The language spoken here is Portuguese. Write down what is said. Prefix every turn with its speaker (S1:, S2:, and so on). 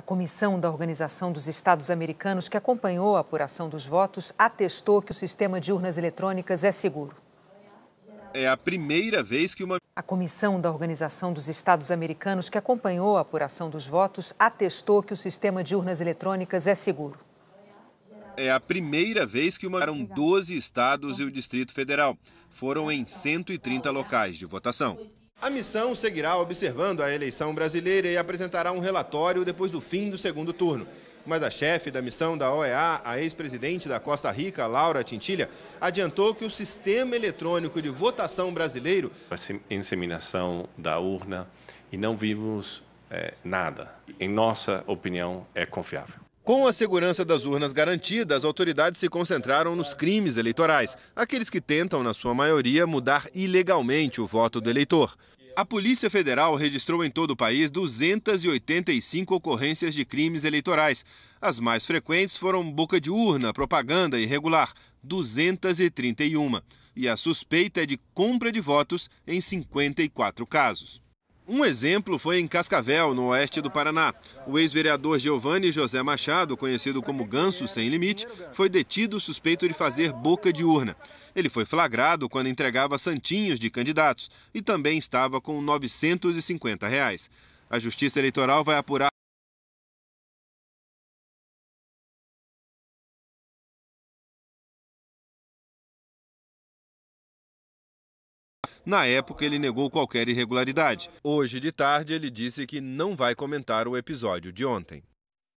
S1: A comissão da Organização dos Estados Americanos, que acompanhou a apuração dos votos, atestou que o sistema de urnas eletrônicas é seguro.
S2: É a primeira vez que uma.
S1: A comissão da Organização dos Estados Americanos, que acompanhou a apuração dos votos, atestou que o sistema de urnas eletrônicas é seguro.
S2: É a primeira vez que
S3: uma. 12 estados e o Distrito Federal. Foram em 130 locais de votação. A missão seguirá observando a eleição brasileira e apresentará um relatório depois do fim do segundo turno. Mas a chefe da missão da OEA, a ex-presidente da Costa Rica,
S2: Laura Tintilha, adiantou que o sistema eletrônico de votação brasileiro. A inseminação da urna e não vimos é, nada. Em nossa opinião, é confiável.
S3: Com a segurança das urnas garantida, as autoridades se concentraram nos crimes eleitorais, aqueles que tentam, na sua maioria, mudar ilegalmente o voto do eleitor. A Polícia Federal registrou em todo o país 285 ocorrências de crimes eleitorais. As mais frequentes foram boca de urna, propaganda irregular, 231. E a suspeita é de compra de votos em 54 casos. Um exemplo foi em Cascavel, no oeste do Paraná. O ex-vereador Giovanni José Machado, conhecido como Ganso Sem Limite, foi detido suspeito de fazer boca de urna. Ele foi flagrado quando entregava santinhos de candidatos e também estava com R$ 950. Reais. A Justiça Eleitoral vai apurar.
S1: Na época, ele
S3: negou qualquer irregularidade. Hoje de tarde, ele disse que não vai comentar o episódio de ontem.